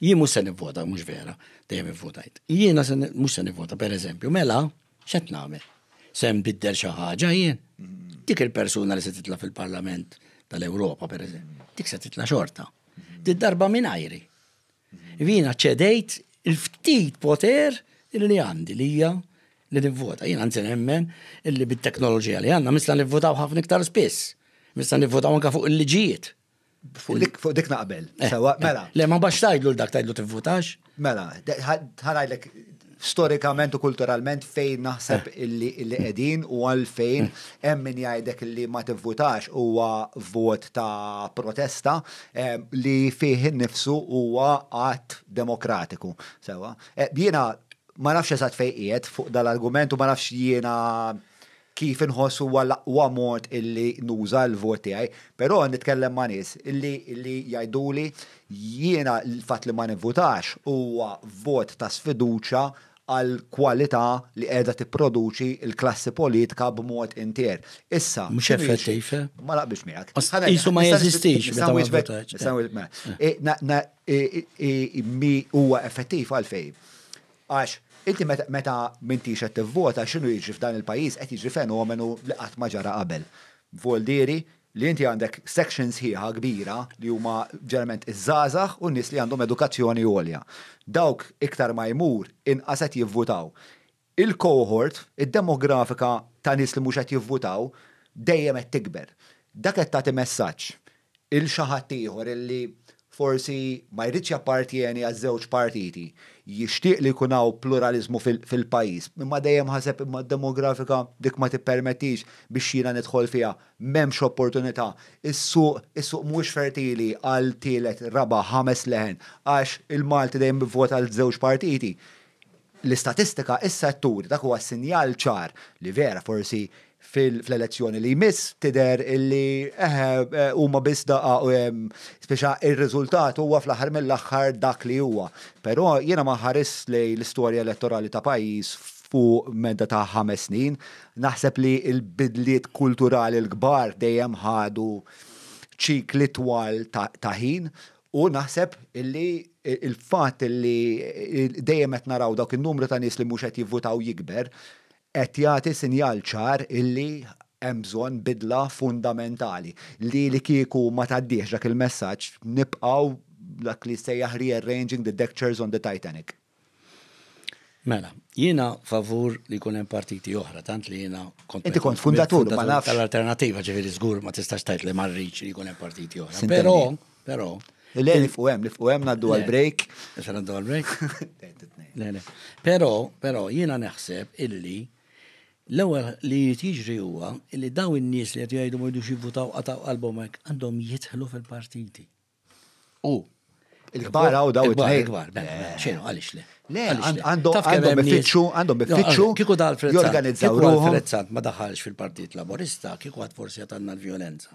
jien se nivvota, mhux vera, dejjem ivvotajt. Jiena se mhux se nivvota, pereżempju, mela xet nagħmel? Se bidder xi ħaġa jien. Dik il-persuna li se titla fil-Parlament tal-Ewropa, eżempju, dik se titla xorta. Dik darba ajri. Jiena ċedejt il-ftit poter li għandi li hija li nivvota. Jien emmen il-li bit-teknoloġija li għanna misla nivvotaw ħafna iktar spiss. Misla nivvotaw anka fuq il-liġijiet. Fuq dik naqbel. Eh, eh. mela. Le, ma bax tajdlu l-dak tajdlu t-votax? Mela, ħanajdlek storikament u kulturalment fejn naħseb eh. illi qegħdin u għalfejn hemm min jgħidek li ma tivvutax huwa vot ta' protesta li fih innifsu huwa qatt demokratiku. Sewa. Jiena ma nafx eżatt fejn qiegħed fuq dal-argument u ma nafx jiena kif inħossu għal-aqwa mod illi nuża l-vot tiegħi, però nitkellem ma' nies illi illi jgħiduli jiena l-fatt li ma nivvutax huwa vot ta' sfiduċa għal kwalità li qiegħda tipproduċi l-klassi politika b'mod inter. Issa. Mhux effettiv. Ma laqbix miegħek. Isu ma jeżistix. Mi huwa effettiv għalfejn. Għax Inti meta minti xa t-vota xinu jiġri f'dan il-pajis, qed jiġri fenomenu li qatt ma ġara qabel. Voldiri li inti għandek sections ħieħa kbira li huma ġerment iż-żazax u nis li għandhom edukazzjoni għolja. Dawk iktar ma jmur inqas qed jivvutaw. il kohort id-demografika ta' nis li mhux qed jivvutaw dejjem qed tikber. Dak qed tagħti messaġġ il-xaħat ieħor illi forsi ma jridx jappartieni għaż żewġ partiti. Jixtieq li jkun hawn pluralizmu fil-pajjiż. Imma dejjem ħaseb imma demografika dik ma tippermettix biex jiena nidħol fiha m'hemmx opportunità. Is-suq is-suq mhux fertili għal tielet raba' ħames leħen għax il-Malti dejjem bivvota għal żewġ partiti. L-istatistika issa t-tur dak huwa sinjal ċar li vera forsi fil-elezzjoni li jmiss tider illi eh, eh, huma biss daqa speċa ir-riżultat huwa fl-aħħar mill-aħħar dak li huwa. Però jiena ma ħares li l-istorja elettorali ta' pajjiż fuq medda ta' ħames snin, naħseb li l-bidliet kulturali l-kbar dejjem ħadu ċikli twal ta' ħin u naħseb illi il-fat illi dejjem qed naraw dawk in-numru ta' nies li mhux qed jivvutaw jikber, qed jagħti sinjal ċar illi hemm bżonn bidla fundamentali li li kieku ma taddiex dak il-messaġġ nibqgħu dak li sejjaħ rearranging the dectures on the Titanic. Mela, jiena favur li jkun hemm partiti oħra, tant li jiena kont. Inti kont fundatur, ma nafx. Tal-alternativa ġifieri żgur ma tistax tajt li marriċ li jkun hemm partiti oħra. Però, però, Le, li fuqem, li fuqem naddu għal-break. Naddu għal-break. Pero, pero, jina neħseb illi L-ewwel li jiġri huwa li daw in-nies li qed jgħidu ma jdux jivvutaw qataw qalbhom hekk għandhom jidħlu fil-partiti. U il-kbar għaw daw it-tnej. Il-kbar, eh. xejn, għalix le. Le, għandhom bifittxu, għandhom bifittxu. Kiku dal-Frezzant. ma daħalx fil-Partit Laborista, kiku għad forsi għatanna l-violenza.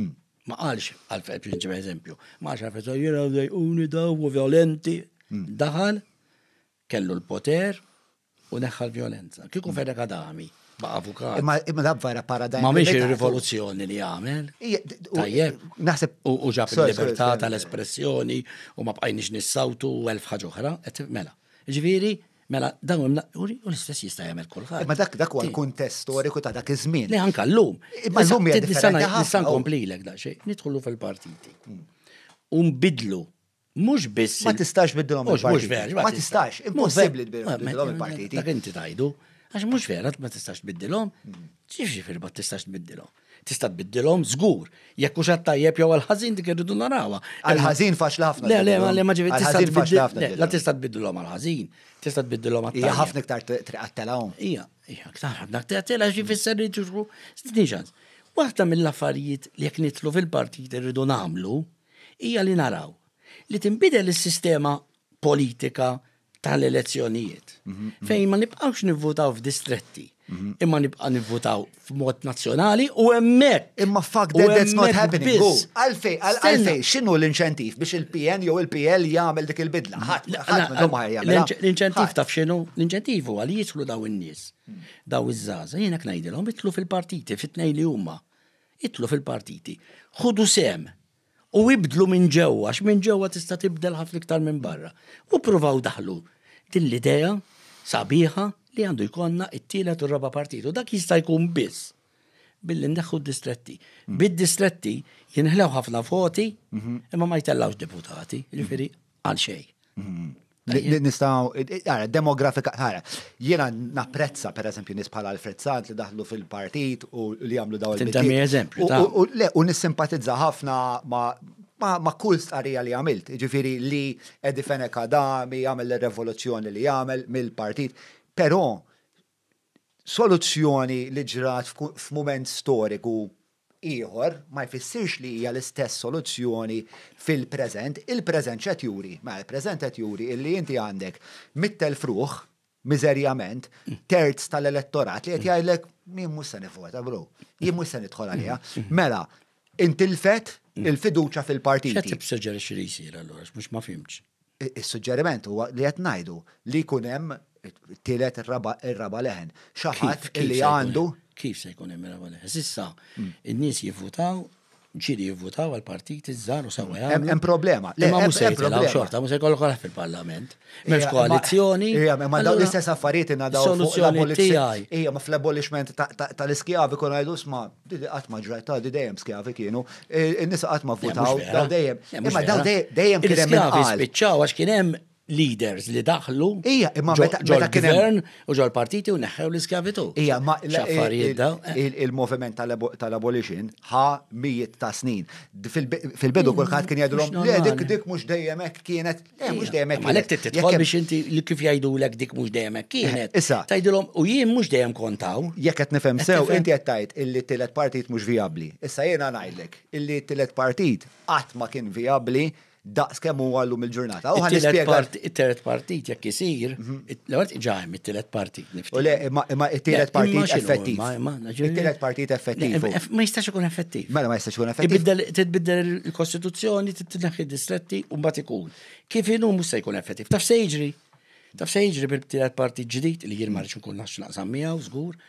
Hmm. Ma għalx, għalfet, bħinġib eżempju, ma għalx għalfet, jena dajquni daw u violenti. Hmm. Daħal, kellu l-poter, u neħħal l-violenza. Kikun mm. ferra kadami, ba' avukat. Imma dabvara paradajn. Ma' miex il rivoluzjoni li għamel. Tajjeb. Naħseb. U ġab il-libertà tal-espressjoni u ma' bqajnix nissawtu u elf ħagħuħra, et mela. Ġviri, mela, dawn dan u l-istess jista' jagħmel kulħadd. Ma dak dak huwa l-kuntest storiku ta' dak iż-żmien. Le anke llum. Ma llum hija differenti. Nista' nkomplilek da xejn, nidħlu fil-partiti. Mm. Unbidlu Mux biss. Ma tistax biddilom il-partiti. Ma tistax, impossibli biddilom il-partiti. Dak inti tajdu, għax mux vera, ma tistax biddilom, ċifri mm. firba tistax biddilom. Tista tbiddilhom żgur. Jekk hux tajjeb jew għal-ħażin dik irridu narawha. Għal-ħażin faċli ħafna. Le, le, le, ma ġifieri tista' tbiddilhom. La tista' tbiddilhom għal-ħażin, tista' tbiddilhom għal Hija ħafna iktar triqattelhom. Hija, hija, ktar ħafna triqattelha xi fisser li tiġru. Waħda mill-affarijiet li jekk nitlu fil-partit irridu nagħmlu hija li naraw li timbidel is-sistema politika tal-elezzjonijiet. Mhm, Fejn ma mhm. nibqawx nivvutaw f'distretti, mhm. imma nibqa' nivvutaw f'mod nazzjonali u hemmhekk. Imma fuck that, that's not happening. Għalfej, għalfej, x'inhu l-inċentiv biex il-PN jew il-PL jagħmel dik il-bidla? L-inċentiv taf x'inhu? L-inċentiv huwa li jidħlu daw in-nies, mm. daw iż-żaża, jiena ngħidilhom itlu fil-partiti, fit-tnejn li huma. Itlu fil-partiti. Ħudu sem, u ibdlu minn ġewwa, għax minn ġewwa tista' tibdel ħafna iktar minn barra. U provaw daħlu din l-idea sabiħa li għandu jkollna it-tielet u raba partitu. Dak jista' jkun biss billi ndeħħu d-distretti. Mm. Bid-distretti jinħlew ħafna voti mhm. imma ma jtellawx deputati, ġifieri għal xejn. Mhm. Li nistaw, għara, demografika, għara, jena napprezza per eżempju nisbħala Alfred frezzant li daħlu fil-partit u li għamlu daw il-partit. eżempju, U nissimpatizza ħafna ma' ma' kull starija li għamilt, ġifiri li Edi Feneka kadami, għamil l revoluzjoni li għamil mill-partit, pero soluzzjoni li ġrat f'mument storiku Iħor, ma jfissirx li hija l-istess soluzzjoni fil-preżent, il-preżent qed juri, ma mela, il-preżent qed juri illi inti għandek mittel fruħ miżerjament terz tal-elettorat li qed jgħidlek min mhux se nivvota bro, jien mhux se nidħol għaliha. Mela, intilfet il-fiduċa fil-partit. tib suġġerix li jsir allura, mhux ma fimx. Is-suġġeriment huwa li qed ngħidu li jkun hemm tielet ir-raba leħen. Xaħat li għandu kif se jkun hemm il Sissa, mm. in-nies jivvutaw ġiri jivvutaw għal-partit iż-żar u sewa jgħam. Hemm problema. Ma mhux se jitilgħu xorta, mhux se jkollok fil-Parlament. Mhux koalizzjoni. Ma daw l-istess affarijiet ingħadaw fuq l-abolizzjoni. Ija, ma fl-abolishment tal-iskjavi kun għajdu sma qatt ma ġrajt ta' dejjem skjavi kienu. E, in-nisa qatt ma vvutaw daw dejjem. Imma daw dejjem kien hemm. Skjavi spiċċaw għax kien hemm leaders li daħlu Ija, imma meta gvern u ġol partiti u neħħew l-iskavitu. Ija, ma eh. il-movement tal-abolition ħa mijiet ta' snin. Fil-bidu kulħadd kien jgħidulhom le dik dik mhux dejjem hekk kienet, le eh, mhux dejjem hekk. Għalhekk titħol biex inti li kif jgħidulek dik mhux dejjem hekk kienet. Eh, issa. l-om u jien mhux dejjem kontaw. Jekk qed nifhem sew inti qed illi illi tillet partit mhux vijabbli. Issa jiena ngħidlek illi t t-tillet partit qatt ma kien vijabbli daqs kemm għallu mil il-ġurnata. it telet partit jekk isir, mhm. l għart ġajm it-tielet partit nifti. U le, ma it telet partit effettiv. it telet partit effettiv. Ma jistax ikun effettiv. Mela ma jistax ikun effettiv. Tibdel il-Kostituzzjoni, id distretti u mbagħad ikun. Kif jenu mhux se jkun effettiv. Taf se jiġri. Taf se jiġri bil-tielet partit ġdijt, li jien marriċ nkun nafx naqsam miegħu żgur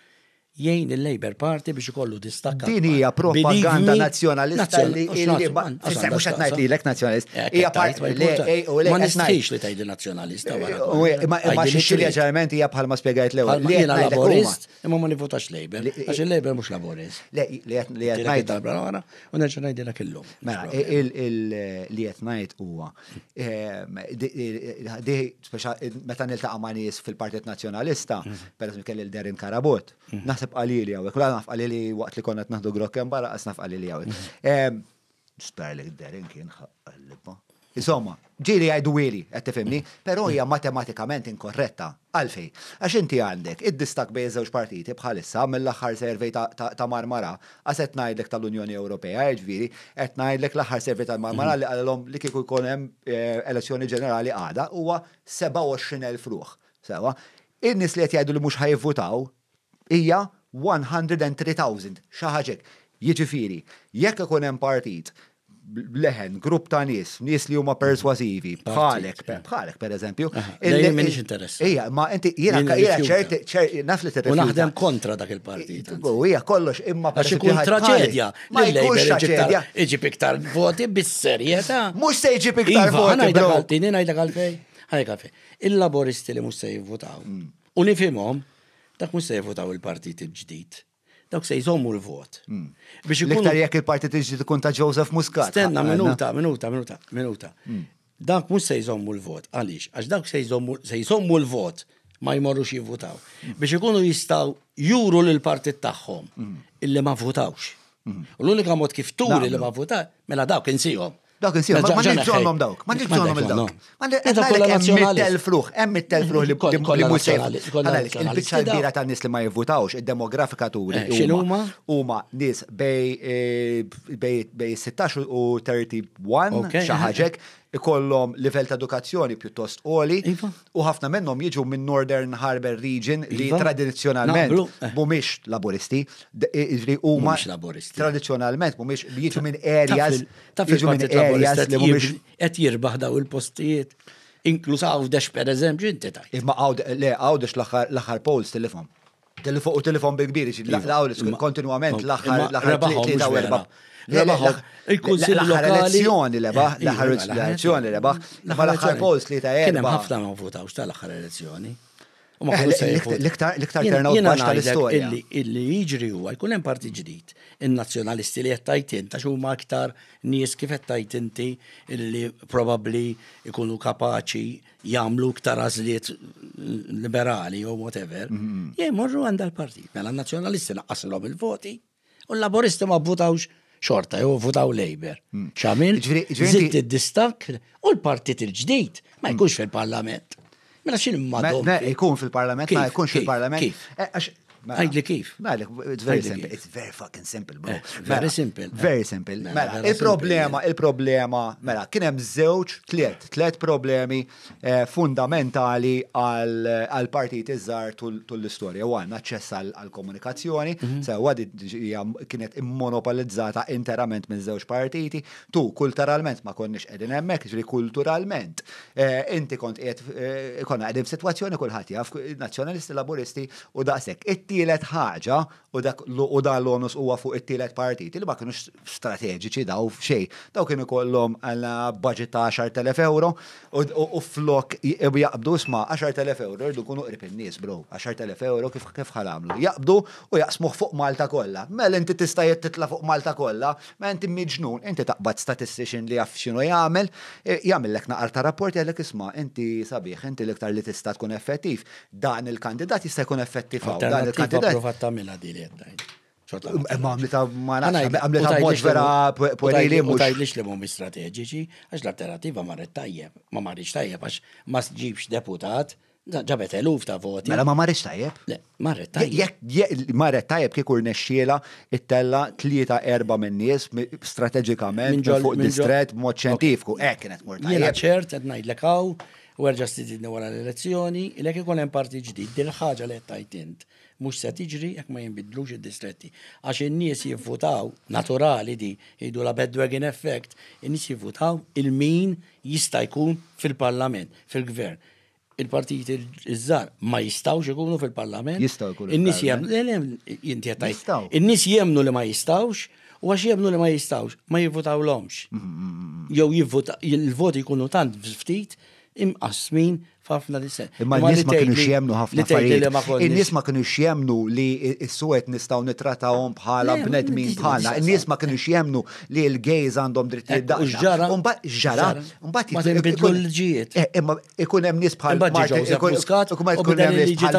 jgħin il-Labor Party biex ikollu distakka. Din hija propaganda nazzjonalista li oh, mhux qed ngħid lilek nazzjonalist. Eh, hija ma eh, nistax li tgħidi nazzjonalista wara. Ma xi leġerment hija bħalma spjegajt l-ewwel. Li jiena laborist imma ma nivvotax Labor. Għax il-Labor mhux laborist. Li qed ngħid wara u nerġa' ngħidilek illum. Mela, li qed ngħid huwa ehm, meta niltaqa' ma' nies fil-Partit Nazzjonalista, mhm. pereżempju kelli l-Derin Karabot, mhm. naħseb naħseb għalili għawek, la naf għalili waqt li konna t-naħdu grokken barra, għas naf għalili għawek. Mm. li derin kien ħallibba. Insomma, ġili għajdu wili, għed tifimni, pero hija matematikament inkorretta. Għalfej, għax inti għandek id-distak bej żewġ partiti bħalissa mill-aħħar servej ta' Marmara, għas qed ngħidlek tal-Unjoni Ewropea, ġviri, jiġifieri, qed ngħidlek l-aħħar servej ta' Marmara li għalhom li kieku jkun hemm eh, elezzjoni ġenerali għada huwa 27,000 fruħ Sewa, in-nies li qed jgħidu li mhux ħajvvutaw hija 103,000 xaħġek. Jiġifieri, jekk ikun hemm partit leħen, grupp ta' nies, nies li huma perswasivi, bħalek, bħalek per eżempju. Minix interess. Ija, ma inti jiena ċerti, naf li t naħdem kontra dak il-partit. Ija, kollox imma per ikun traġedja. Ma jkunx traġedja. Iġib voti bis serjeta Mhux se iġi piktar iva, voti. Ngħidlek għalfej, ngħidlek għalfej. Il-laboristi li mhux se jivvotaw. Mm. U dak mhux se jivvotaw il-partit il-ġdid. dak se jżommu l-vot. Hmm. Biex Iktar jekk il-partit il-ġdid kun ta' Joseph Muscat. Stenna minuta, minuta, minuta, minuta. Hmm. Dak mhux se jżommu l-vot. Għaliex, għax dak se jżommu l-vot ma jmorrux jivvotaw. Hmm. Biex ikunu jistaw juru l-partit tagħhom illi ma votawx. U l-unika mod kif turi li ma votaw, mela dawk insihom. Dak insir, ma nġibx għandhom dawk, ma nġibx għandhom dawk. Hemm mittel fruħ, hemm mittel fruħ li mhux Il-biċċa kbira ta' nies li ma jivvutawx, id-demografika turi. Eh, X'inhuma? Huma nies bej 16 eh, u 31 xi ikollhom livell ta' edukazzjoni pjuttost oli iva. u ħafna minnhom jiġu minn Northern Harbor Region li iva. eh. eh, tradizzjonalment mhumiex laboristi, huma tradizzjonalment mhumiex li jiġu minn areas jiġu minn areas li mhumiex qed jirbaħ daw il-postijiet. Inkluż għawdex per eżempju inti tajt. Imma għawdex l-aħħar polls telefon. Telefon u telefon bil-kbir, iva, laqlaw kontinuament l-axar tlieta u erba. Rebaħ, il-kunsil l-elezzjoni rebaħ, l-axar elezzjoni rebaħ, ma l-axar post li ta' Kienem ħafna ma votawx tal-axar elezzjoni. L-iktar turnout bax tal-istoria. Illi jiġri huwa jkun hemm parti ġdid. In-nazzjonalisti li qed ta' inta x'huma aktar nies kif qed tajt inti illi probabbli jkunu kapaċi jagħmlu iktar għażliet liberali jew whatever. Mhm. Jemorru għandha l-partit. Mela n-nazzjonalisti naqqasilhom il-voti u l-laboristi ma votawx xorta, jew votaw Labour. Hmm. Xamil, zitt id-distak u l-partit il-ġdid ma jkunx fil-parlament. Mela xin imma. Ikun fil-parlament, ma jkunx fil-parlament. E, Mela. Għajdli kif? Mela, it's very simple. It's very fucking simple, bro. Eh, mela, very simple. Very simple. Mela, mela il-problema, il-problema, mela, kien hemm żewġ tliet, tliet problemi eh, fundamentali għal partit iż-żar tul-istorja. Wan, aċċess għal-komunikazzjoni, mhm. sewa kienet immonopolizzata interament minn żewġ partiti, tu kulturalment ma konniex qegħdin hemmhekk, ġri kulturalment. Eh, inti kont qiegħed konna qegħdin f'sitwazzjoni kulħadd jaf nazzjonalisti laburisti u daqshekk it-tielet ħaġa u dak u dan l-onus huwa fuq it-tielet partit li ma kienux strateġiċi daw xej. Daw kienu kollhom għal budget ta' 10,000 euro u flok jaqbdu sma 10,000 euro rridu kunu qrib in-nies bro, 10,000 euro kif kif ħalamlu. Jaqbdu u jaqsmuh fuq Malta kollha. Mel inti tista' titla fuq Malta kollha, ma inti miġnun, inti taqbad statistician li jaf x'inhu jagħmel, e, jagħmel lek naqar ta' rapport jgħidlek isma' inti sabiħ, inti l-iktar li tista' tkun effettiv, dan il-kandidat jista' jkun effettiv dan il Għaddi provat tamela di li għeddajn. Ma għamlita ma għamlita mod vera puerili mux. Tajdlix li mumi strateġiċi, għax l-alternativa marret tajjeb, ma marriċ tajjeb, għax ma sġibx deputat ġabet eluf ta' voti. Mela ma marret tajjeb? Le, marret tajjeb. Marret tajjeb kikur nesċiela it-tella tlieta erba minn nies strateġikament fuq distret mod ċentifiku. Ek eh, kienet mur tajjeb. Jena ċert qed ngħidlek hawn u erġa' stididni wara l-elezzjoni, ilek ikon hemm parti ġdid, dil ħaġa li qed mux se tiġri jekk ma jinbidlux id-distretti. Għax in-nies jivvutaw, naturali di, jidu la bedwagon effekt, in-nies jivvutaw il-min jista' jkun fil-parlament, fil-gvern il-partiti iż-żar ma jistawx ikunu fil-parlament. Jistaw ikunu. In-nis jemnu, eh, In-nis jemnu li ma jistawx u għax jemnu li ma jistawx, ma jivvotaw l-omx. Mm-hmm, mm-hmm. Jow il-voti jkunu tant ftit imqasmin ħafna li se. Imma n-nis ma kienu xiemnu ħafna affarijiet. N-nis ma kienu xiemnu li s-suet nistaw nitratawom bħala bnedmin bħala. N-nis ma kienu xiemnu li l-gejz għandhom dritt eh, daqqa. Ġara. Ġara. Mbagħad ma tinbidlu l-ġijiet. Eh, imma ikun hemm nis bħal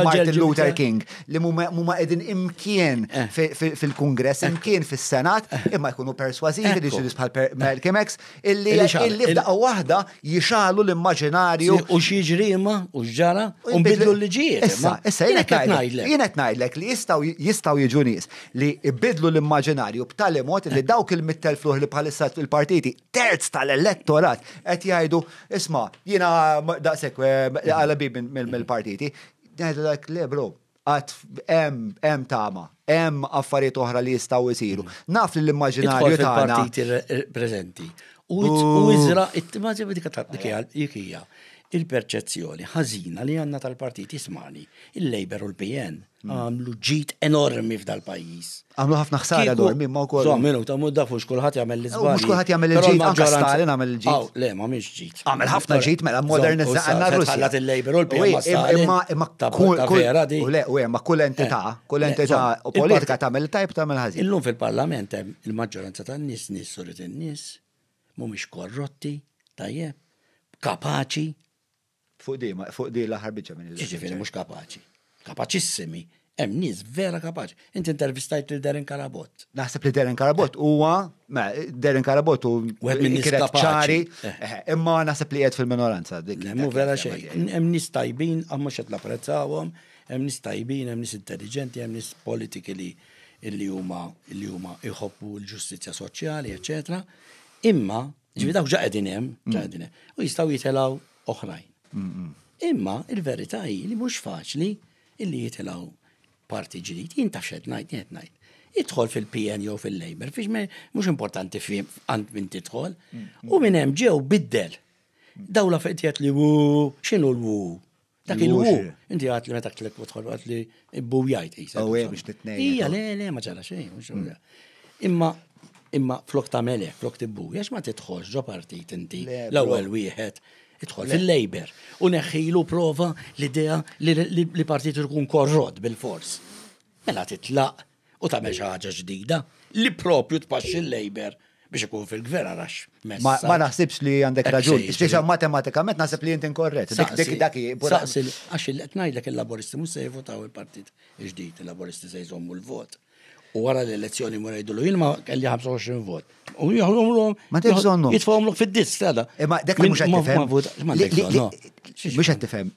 Martin Luther King li mhuma edin imkien eh. fil kongress imkien fil senat imma ikunu perswazivi li xi bħal Malcolm X illi f'daqqa waħda jixalu l-immaġinarju. U xieġri x'semma u ġara u nbidlu l ġijiet Issa, issa qed ngħidlek. li jistgħu jistgħu jiġu nies li jbidlu l-immaġinarju b'tali mod li dawk il-mittel fluħ li bħalissa il-partiti terz tal-elettorat qed jajdu isma' jiena daqshekk eh, għalabi mill-partiti. Ngħidlek li bro, għat em, em tama, em affarijiet oħra li jistaw jisiru. Naf li l-immaġinarju ta' Partiti prezenti. U jizra, it-timaġi bidika ta' dikija il-perċezzjoni ħażina li għanna tal partiti smali, il-Labor u l-PN għamlu ġit enormi f'dal pajjiż. Għamlu ħafna ħsara dwar minn ma' wkoll. Zom, minnu ta' mudda fux kulħadd jagħmel l-iżbar. Mhux kulħadd jagħmel il ġid anke Stalin għamel il-ġit. Le, ma mhix ġit. Għamel ħafna ġit mela modernizza għandna Russja. Ħallat il-Labor u l-PN. Imma kull ma eh, kull entità, kull entità u politika tagħmel tajb tagħmel ħażin. Illum fil-Parlament hemm il-maġġoranza tan-nies, nies surit in-nies, mhumiex korrotti, tajjeb, kapaċi, Fuq di, fuq di l-aħħar biċċa minn Ġifieri mhux kapaċi. Kapaċissimi. Hemm nies vera kapaċi. Inti intervistajt lil Derin Karabot. Naħseb li Derin Karabot huwa ma Derin Karabot u ċari, eh. Eh, imma naħseb li qed fil-minoranza. Hemm vera xejn. Hemm nies tajbin, għamma xed napprezzawhom, hemm nies tajbin, hemm nies intelligenti, hemm nies politikali illi huma illi huma iħobbu l-ġustizzja soċjali, eċetera. Imma, ġifi dawk ġaqegħdin hemm, ġaqegħdin u jistgħu jitelaw oħrajn. Imma il-verità hi li mhux faċli illi jitilgħu parti ġdid, jien taf xed ngħid, jien ngħid. Idħol fil-PN jew fil-Labor, fiex mhux importanti fim għand min tidħol. U minn hemm ġew biddel. Dawla fejt li wu, x'inhu l-wu? Dak il-wu, inti għat li meta klek u tħol għat li bu jgħajt. Awe biex titnej. Ija, le, le, ma ġala Imma imma flok ta' mele, flok tibbu, jax ma titħoġ ġo partit inti, l għal wieħed, idħol fil-Labor. U neħħilu prova l-idea li partit ikun korrod bil-fors. Mela titlaq u ta' ħaġa ġdida li propju tpaxxi l-Labor biex ikun fil-gvern għarax. Ma naħsibx li għandek eh, raġun. Ixtiex matematikament naħseb li jinti inkorrett. Dik dik dak Għax il-qed ngħidlek il-laboristi mhux se jivvotaw il-partit ġdijt il-laboristi se jżommu l-vot. U għara l-elezzjoni mura jidulu jilma kelli 25 vot. U jħomlu. l-om. Ma tibżonnu. Jitfawmlu fid-dis, tada. Eh, ma dak li mux għattifem mux għed tifem,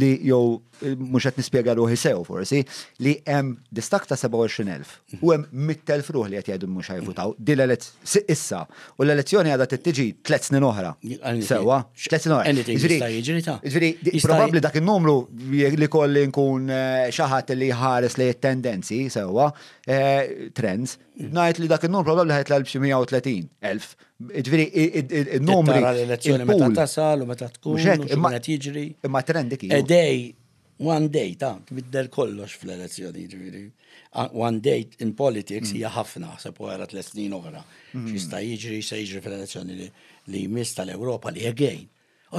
li jow, mux għed nispiega ruħi sew forsi, li jem distak ta' 27.000 u jem 100.000 ruħ li għed jgħidu mux taw, di l-elezzjoni issa, u l-elezzjoni għadha t-tġi tlet snin oħra. Sewa, tlet snin oħra. Ġviri, probabli dak il-numru li kolli nkun eh, xaħat li ħares li tendenzi, sewa, eh, trends, Najt li dak il-numru probabli ħajt l-1130, elf. Ġviri, il-numri. Tara l-elezzjoni meta tasal u meta tkun, imma tiġri. Imma trend dik. A one day, ta' bidder kollox fl-elezzjoni, ġviri. One day in politics mm. hija ħafna, se po għara t-lesnin uħra. Mm. Xista jiġri, se jiġri fl-elezzjoni li jmiss tal-Europa li għegħin.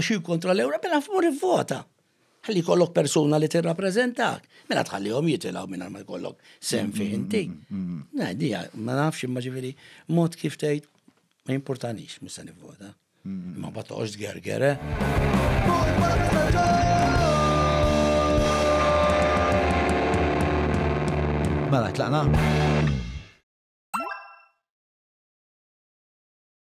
Oċi kontra l-Europa, la i vota ħalli kollok persona li t-rapprezentak. Mela tħalli għom jitilaw minna ma kollok sem fi mm-hmm. inti. Mm-hmm. Dija, ma nafx imma ġifieri mod kif tejt, ma importanix, jimportanix mista nivvota. Ma batoġ d gergere. Mela tlaqna.